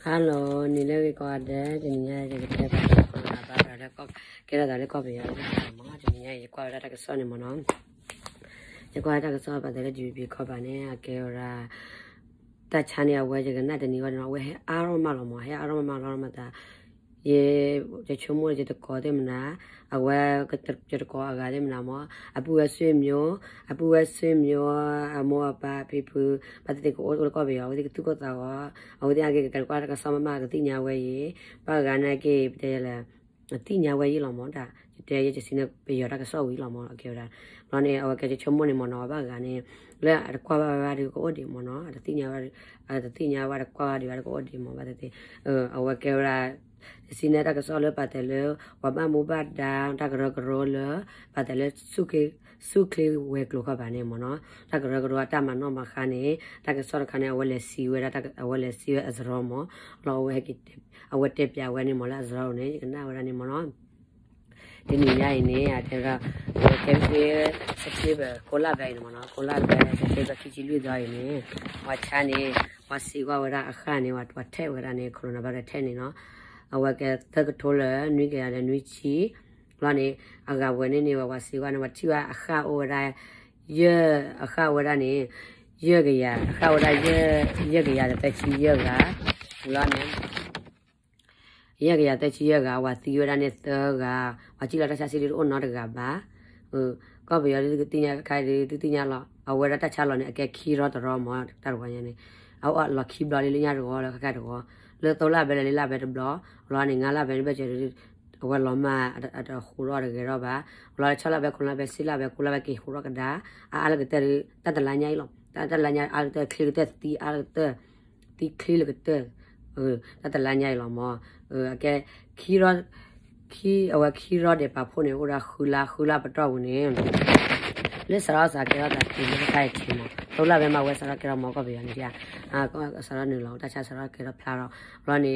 Hello, ni lagi kau ada jadinya jadi kita apa ada kau kita ada kau biar mama jadinya ya kau ada kesan ni mana ya kau ada kesan apa dari jubi kau bane akira tak chani awak jaga nanti ni orang awak he aroma lama he aroma lama dah ye je chomo je to ko de mna awa ka ter je ko aga de mna mo apu wa swe myo apu wa swe myo amo apa pipu pat de ko ko be aw de tu ko ta wa aw de age ka ka ka sama ma ka ti nya we ye pa ga na ke de la ti nya we ye lo mo da တဲ့ရဲ့စီနေပေရတာကဆောဝီလာမောကေရာမနေအဝကချေမုန်မနောဘာကနေလဲအကွာဘာဘာဒီကိုဒီမနောအတိညာဘာအတိညာဘာကွာဒီဘာကိုဒီမဘာတဲ့အဝကေရာစီနေတာကဆောလပါတယ်လဝမမဘဒံတကရကရောလပါတယ်လစုကေစုကလေးဝဲကလောကပါနေမနော်တကရကရောတမနောမခနေတကဆောခနေဝလဲစီဝဲတကဝလဲစီဝဲအစရောမလောဝဲကိတအဝတက်ပြဝဲနေမလားအစရောနေနာဝရနေမနော်ဒီနေ့ညရင်နေရတဲ့ကကဲဖေးဆက်ပြေပဲကိုလာပဲနော်ကိုလာပဲဆက်ပြေပဲကြည့်လွေးသွားရင်လေဝါချာနေဝါစီဝဝရအခါနေဝါတော့ထဲဝရနေကိုရိုနာဗိုင်းရပ်ထဲနေနော်အဝကသက်ထိုးလဲနွေးကြရတဲ့နွေးချီလောနေအကဝနေနေဝါစီဝနေဝချီဝအခါအိုရယေအခါဝရနေယေကရအခါဝရယေယေကရတဲ့ချီယေကလောနေရကရတချီရကဝါစီရနဲ့သကဝါချီလာတချစီလို့နော်တကပါဟိုကော့ဘီရဒီတင်ရခိုင်ဒီတင်ရလောက်အဝဲရတချလောက်နဲ့အကဲခီရောတော်မောတတော်ဝင်နေအောက်အလခီဘလာလေးညတော်လောက်ခက်တော်လေတော်လာပဲလေလာပဲတဘလောလောနေငါလာပဲပဲချေအဝဲလောမအတခူရောတကယ်တော့ပါလောချလာပဲခုလာပဲစီလာပဲခုလာပဲခီခူရောကဒါအာလကတတတလာညိုင်လောက်တတလာညိုင်အာတခီကတတီအာတတီခီလကတအဲတတလာညိုင်လောက်မောအကဲခီရောခီအဝခီရောတဲ့ပါဖို့နေဟိုရာခူလာခူလာပတော့ဝင်နေလက်စရာစာကဲတာဒီလိုကိုက်ချင်မတော့လာပဲမဝဲစရာကဲတော့မောကပဲနေပြအာစရာနေလောတခြားစရာကဲတော့ဖလာတော့ရောနေ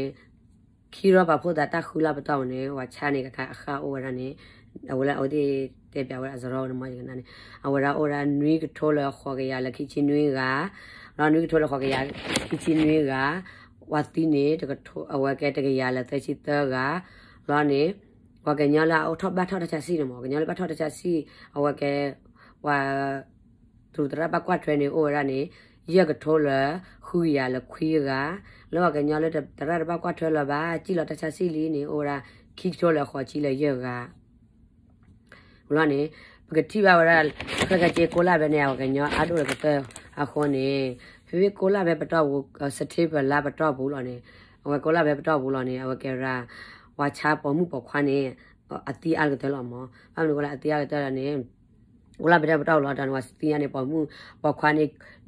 ခီရောပါဖို့တာတခူလာပတော့ဝင်နေဟိုချာနေကခအခါအိုရနေအဝလာအိုဒီတဲ့ပြဝဲအစရောနမကြီးကနေအဝရာအိုရာနွေးကထောလခေါ်ကြရလက်ခီချင်းနွေးကရောနွေးကထောလခေါ်ကြရခီချင်းနွေးကဝတ်တီနေတကထအဝကဲတကရလာတချီတကလောနေဝကညလာအထဘတ်ထတချစီနမောကညလာဘတ်ထတချစီအဝကဲဝါသူတရဘကွတ်ထွေနေအိုရနေရကထောလာခူရလခွေးကလောကညလာတရဘကွတ်ထွေလာပါကြည်လတချစီလီနေအိုရာခိချောလာခေါ်ကြည်လရကလောနေပကတိပါဝရခကကြေကိုလာပဲနေအောင်ကညအတို့ရကတဲ့အခေါ်နေဖေဖေကိုလာပဲပတော့ဘူးစတေဘလာပတော့ဘူးလို့နေအဝကိုလာပဲပတော့ဘူးလို့နေအဝကရာဝါချပေါ်မှုပေါ်ခွန်းနေအတီအားကတလောမောဘာလို့ကလာအတီအားကတရနေဝလာပြတဲ့ပတော့လာတန်ဝါစတီရနေပေါ်မှု ပေါ်ခွန်းနေ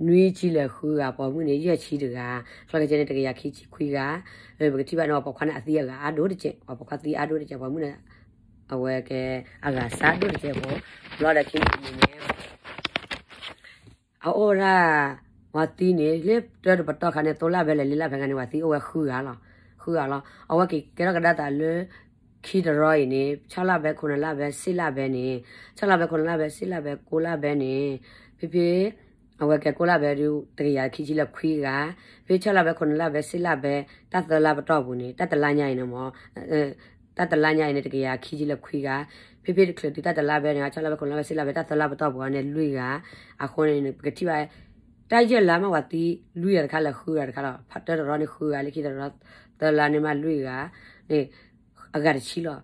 နွေးကြီးလေခူကပေါ်မှုနေရက်ချီတကခလကကျနေတကရခီချီခွေကဘကတိပါနော်ပေါ်ခွန်းနေအတီရကအာဒိုးတကျပေါ်ခွန်းတီအာဒိုးတကျပေါ်မှုနေအဝဲကအကစားတို့တကျပေါ်လာတဲ့ခင်းနေအော်ရာဝတီနေလေတော်ဘတော်ခနဲ့တော်လာပဲလေလလာဖန်ကနေဝတီအဝခူရလားခူရလားအဝကိကရကဒတာလေခီဒရိုင်းနေ6လပဲ9လပဲ10လပဲနေ6လပဲ9လပဲ10လပဲ9လပဲနေဖြည်းဖြည်းအဝကကိုလာပဲဒီတကရခီချီလက်ခွေးကဖေးချက်လာပဲခုနလာပဲစစ်လာပဲတတ်တလာပတော့ဘူးနေတတ်တလာညိုင်နေမောတတ်တလာညိုင်နေတကရခီချီလက်ခွေးကဖေဖေကလဒီတတလာပဲညာချလာပဲခုလာပဲဆလာပဲတတလာပဲတော့ဘောနဲ့လူရအခွန်နေပကတိပါတိုက်ရလာမဝတီလူရတခါလခူရတခါလဖတ်တော်ရောနေခူရလိခိတော်တလာနေမှာလူရနေအကရချီလော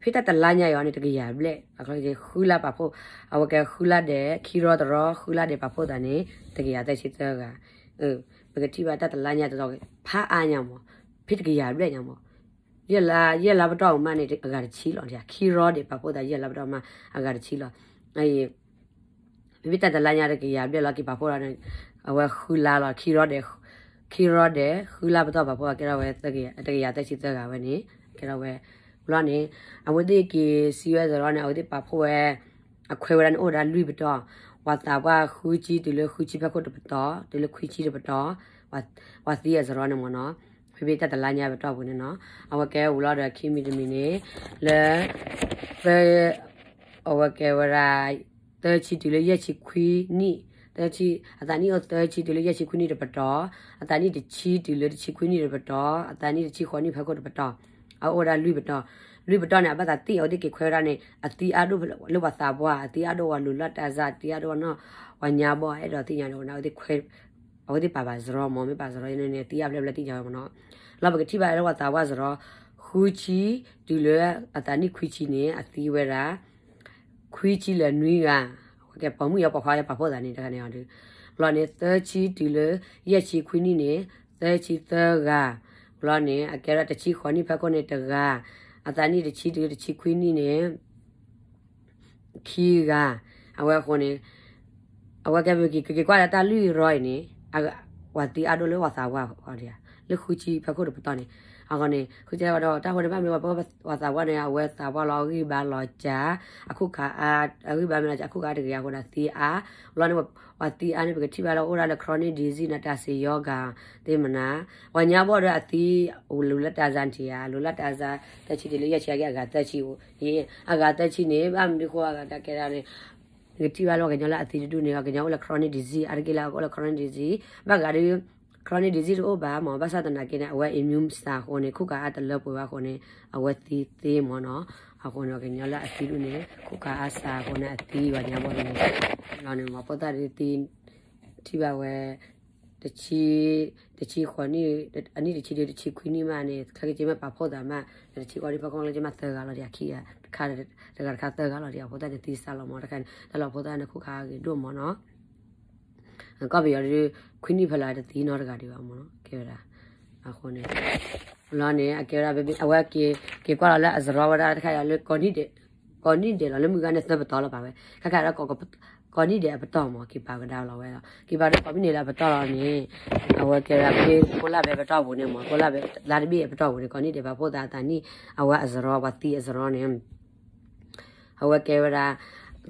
ဖိတတလာညာရောနေတကရဘလက်အခလိုက်ခူလာပါဖို့အဝကခူလာတဲ့ခီရောတော်ခူလာတဲ့ပါဖို့တန်နေတကရတဲ့ရှိတဲ့ကအဲပကတိပါတတလာညာတော်ဖာအာညာမောဖိတကရဘလက်ညာမောရက်လာရက်လာဘတော့မှနေအကတချီလောတဲ့ခီရောတဲ့ပပိုတာရက်လာဘတော့မှအကတချီလောအေးဘိဘတတလညာရကရပြလာကိပပိုရာနေအဝခူလာလောခီရောတဲ့ခီရောတဲ့ခူလာဘတော့ပပိုကရဝဲတကရတကရတက်ချီတက်ကဝဲနေကရဝဲဘလောနေအဝတိကစီဝဲဇရောနေအဝတိပပိုဝဲအခွဲဝရန်အိုဒါလူဘတော့ဝါတာဝခူကြီးတူလခူကြီးဘက်ကိုတပတော်တူလခူကြီးတပတော်ဝါဝါစီရဇရောနေမနော်ဖေဖေတက်တလာညာပဲတော့ဘူးနော်အဝကဲဝလာတဲ့ခီမီတမီနေလဲဖဲအဝကဲဝရာတဲချီတူလေရက်ချီခွီနီတဲချီအတန်နီတဲချီတူလေရက်ချီခွီနီတပတော်အတန်နီတချီတူလေတချီခွီနီတပတော်အတန်နီတချီခေါ်နီဖဲခေါ်တပတော်အော်ဒါလူပတော်လူပတော်နဲ့အပတ်သာတိအော်ဒီကေခွဲရနဲ့အတီအတို့လောပါစာဘွားအတီအတို့ကလူလတ်တာဇာတီအတို့ကနော်ဝညာဘွားအဲ့တော့တိညာတော့နော်ဒီခွဲ어디봐봐저러몸이봐저러얘네띠야블레블레띠야뭐노라버그티바이러고다와저러후치둘레아다니쿠치네아티웨라쿠치레누이가그게범무옆에과에바보다니내가네어디러네더치둘레예치쿠니네더치더가러네아게라더치코니바코네더가아다니더치더치쿠니네키가아와코네아와개벽이그게과라달리로이네အဝတီအဒိုလောဝါစာဝါဟောဒီလခုချီဖခုတော့ပတော်နေအကနေခုကျတော့တာဟိုတပတ်မျိုးဘောဝါစာဝါနေအဝဲစာဝါလောကြီးဘာလောချာအခုခါအာအခုဘာမလားအခုခါတကယ်ဟိုနာစီအာလောနေဝတီအာနေပကတိပါလောအိုရာလခရိုနစ်ဒီဇီနာတာစီယောဂာတေမနာဝညာဘောတော့အတီဟိုလူလက်တာဇန်တီယာလူလက်တာဇာတက်ချီဒီလေးရချာကကတက်ချီဟိုရေအကတက်ချီနေဘာမဒီခွာကတကယ်ရနေ tiwa ke nyola ati du ne ke nyola chronic disease argila ko chronic disease ba ga ri chronic disease o ba mo ba sa ta na ke na wa immune sa ko ne ku ka at lo po ba ko ne awa ti ti mo no a ko no ke nyola ati du ne ku ka asa ko na ati wa nya mo ne no ne mo po ta ri ti tiwa we တချီတချီခွန်နီအနီတချီတချီခွီနီမနဲ့ခက်ကြည့်မပါဖို့တာမတချီအော်ဒီပကောင်းလေးကြမသက်ကလာရခီရတခါတခါတခါသက်ကလာရဖို့တဲ့တီးစားလို့မတခါတော့ဖို့တဲ့ခုခါကြီးတို့မနော်ကော်ပီရခွီနီဖလာတဲ့တီးနော်တခါဒီပါမနော်ကဲလားအခုနေလောနေအကေရဘဘအဝကေကေကွာလာအဇရဝဒတခါရလေကော်နီတဲ့ကော်နီတဲ့လောလေမူကနေသဘတော်လာပါပဲခါခါရကောကကော်နီတယ်ပတော့မကိပါကဒါလောဝဲကိပါတော့ပမီနေလာပတော့လာနေအဝကရာကေကိုလာပဲပတော့ဘူးနေမကိုလာပဲလာတဘီပတော့ဘူးနေကော်နီတယ်ပါဖို့တာတန်နီအဝအစရောဝတီအစရောနေအဝကေရာ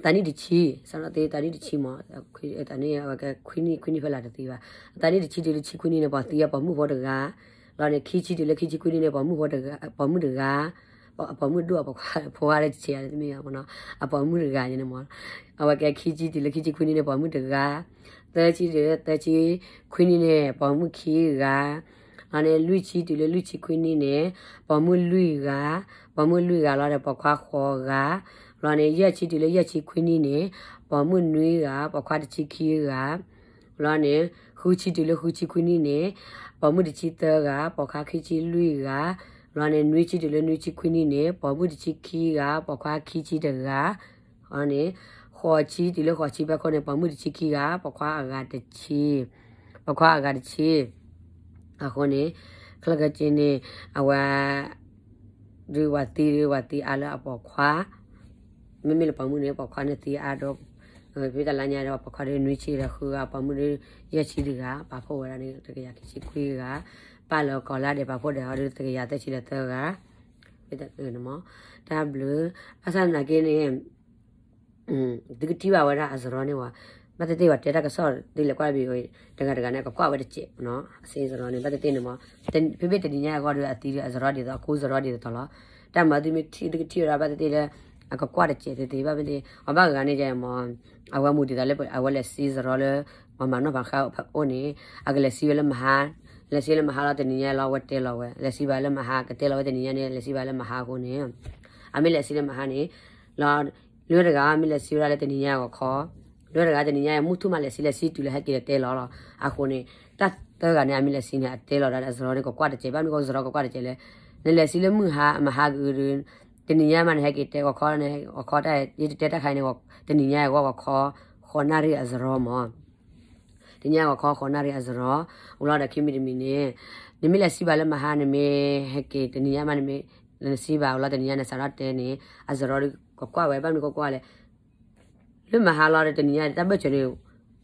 တန်နီတချီဆန်တော့တေးတန်နီတချီမခွေတန်နီအဝကခွီနီခွီနီဖလာတသေးပါတန်နီတချီတေးချီခွီနီနေပါတီးရပါမှုဘောတကလာနေခီချီတေးလက်ခီချီခွီနီနေပါမှုဘောတကပါမှုတကအပေါ်မှုတို့အပေါ်ဖော်ရတဲ့ချေရတဲ့သမီးကပေါ့နော်အပေါ်မှုတကညနေမောအဝကခီကြီးဒီလခီကြီးခွင်းနေပေါ်မှုတကတဲချီတဲ့တဲချီခွင်းနေပေါ်မှုခီကအနဲ့လူချီဒီလလူချီခွင်းနေပေါ်မှုလူကပေါ်မှုလူကလာတဲ့ပေါ်ခွားခေါ်ကလောနေရက်ချီဒီလရက်ချီခွင်းနေပေါ်မှုနွေးကပေါ်ခွားတချီခီကလောနေဟူချီဒီလဟူချီခွင်းနေပေါ်မှုတချီတဲကပေါ်ခါခီချီလူကလောနေနွေးချီတလနွေးချီခွင်းနီနေပေါ်ဘူးတချီခီကပေါ်ခွာခီချီတကဟောနေခေါ်ချီဒီလိုခေါ်ချီဘက်ခေါ်နေပေါ်ဘူးတချီခီကပေါ်ခွာအကတချီပေါ်ခွာအကတချီအခုနေခလကချင်းနေအဝဒီဝတီဒီဝတီအလာပေါ်ခွာမမေလပေါ်မှုနေပေါ်ခွာနေတီအတော့ပြေတလာညာတော့ပခါရနွေးချီရခုကပမှုရရချီဒီကပဖို့ဝရနေတကယ်ရချီခွေးကပါလောကောလာတဲ့ပါဖို့တဲ့ဟောဒီတကရတဲ့ချီတဲ့တော့ကပြတဲ့လို့နော်ဒါဘလူးအဆန်နာကင်းနေအင်းဒီကတိပါဝရအစရောနေဝါမတတိဝတက်တကဆော့ဒီလကွာပြီးဟိုတကတကနဲ့ကွာဝဲတချစ်နော်အစင်းစရောနေမတတိနေမပြပြတတိညာကွာတို့အတီးအစရောတွေတော့ကိုစရောတွေတော့လားတမတိမတိတကတိရပါတတိလဲအကကွာတချစ်တေပါပဲအဘကနေကြမအဝမှုတတလဲအဝလဲစီစရောလဲမမနောဘာခါအိုနေအကလဲစီလဲမဟာလက်စီလည်းမဟာတော့တနည်းလောက်ဝတ်တယ်လောက်ပဲလက်စီပါလည်းမဟာကတဲ့လောက်တနည်းနဲ့လက်စီပါလည်းမဟာကိုနေအမေလက်စီလည်းမဟာနေလာလွယ်တကားအမေလက်စီရလည်းတနည်းကိုခေါ်လွယ်တကားတနည်းရမှုထုမလက်စီလက်စီတူလည်းဟက်ကတဲ့လောက်တော့အခုနေတတ်တော့ကနေအမေလက်စီနဲ့အတဲလောက်တာဇရောနဲ့ကိုကွာတဲ့ကျဲပါမကိုဇရောကိုကွာတဲ့ကျဲလဲလက်စီလည်းမဟာမဟာကူရင်တနည်းရမှလည်းဟက်ကတဲ့ကိုခေါ်နေခေါ်တဲ့တက်ခိုင်းနေကိုတနည်းရကိုခေါ်ခေါ်နာရီအဇရောမောဒီညကခေါ်ခေါ်နာရီအစရောဦးလာတဲ့ခင်မီတမီနေနိမိလက်စီပါလဲမဟာနမေဟက်ကေတနီယမနမေနစီပါဦးလာတနီယနဲ့စရတဲနေအစရောကကွာဝဲပန်ကကွာလဲလွမဟာလာတဲ့တနီယတပ်ပချရီ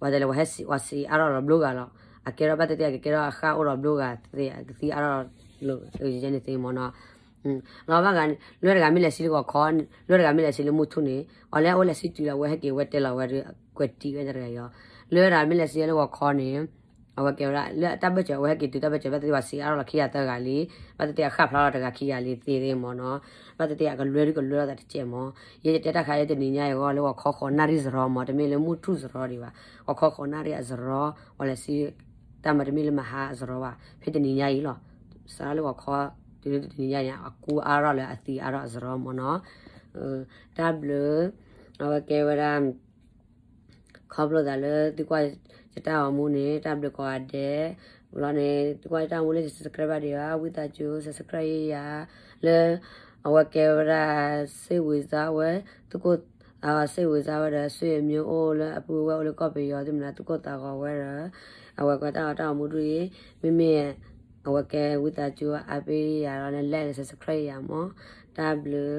ဝါတယ်ဝဟက်စီဝါစီအရောဘလော့ဂါလောအကေရဘတ်တဲ့ကေရအခါအော်ဘလော့ဂါတဲ့ဒီအရောလို့ရင်းနေသိမနော် ngaba gan lore gami le sili ko khon lore gami le sili muthu ni ole ole si tu la we ke we tela we ko ti we dare yo lore gami le sili ko khon ni awa ke ra le ta ba che we ke tu ta ba che ba ti wa si aro la khiya ta ga li ba ti ya kha phla ta ga khiya li ti re mo no ba ti ya ga lore ko lore ta che mo ye te ta kha ye te ni nya yo le ko kho kho na ri zro mo te me le muthu zro ri ba ko kho kho na ri zro ole si ta ma te me le ma ha zro wa phe te ni nya yi lo sa le ko kho ဒီဒီရရအကူအားရလဲအတီအားရဇရောမနော်ဒါဘလအဝကေဝရမ်ခဘလဒါလဲဒီကွာစတာမူနေဒါဘလကွာတဲ့ဘလနေဒီကွာတာမူနေ subscribe တွေဟာဝိတာကျူ subscribe ရလဲအဝကေဝရစေဝေဇာဝဲသူကိုအာစေဝေဇာဝဲဆွေမျိုးအိုးလဲအပူဝဲအိုးလဲကော့ပီရောဒီမလားသူကိုတာကောဝဲရအဝကတာတာမူတွေမိမိရဲ့ဝကဲဝိတချူအပိရာနဲ့လက် subscribe ရမော w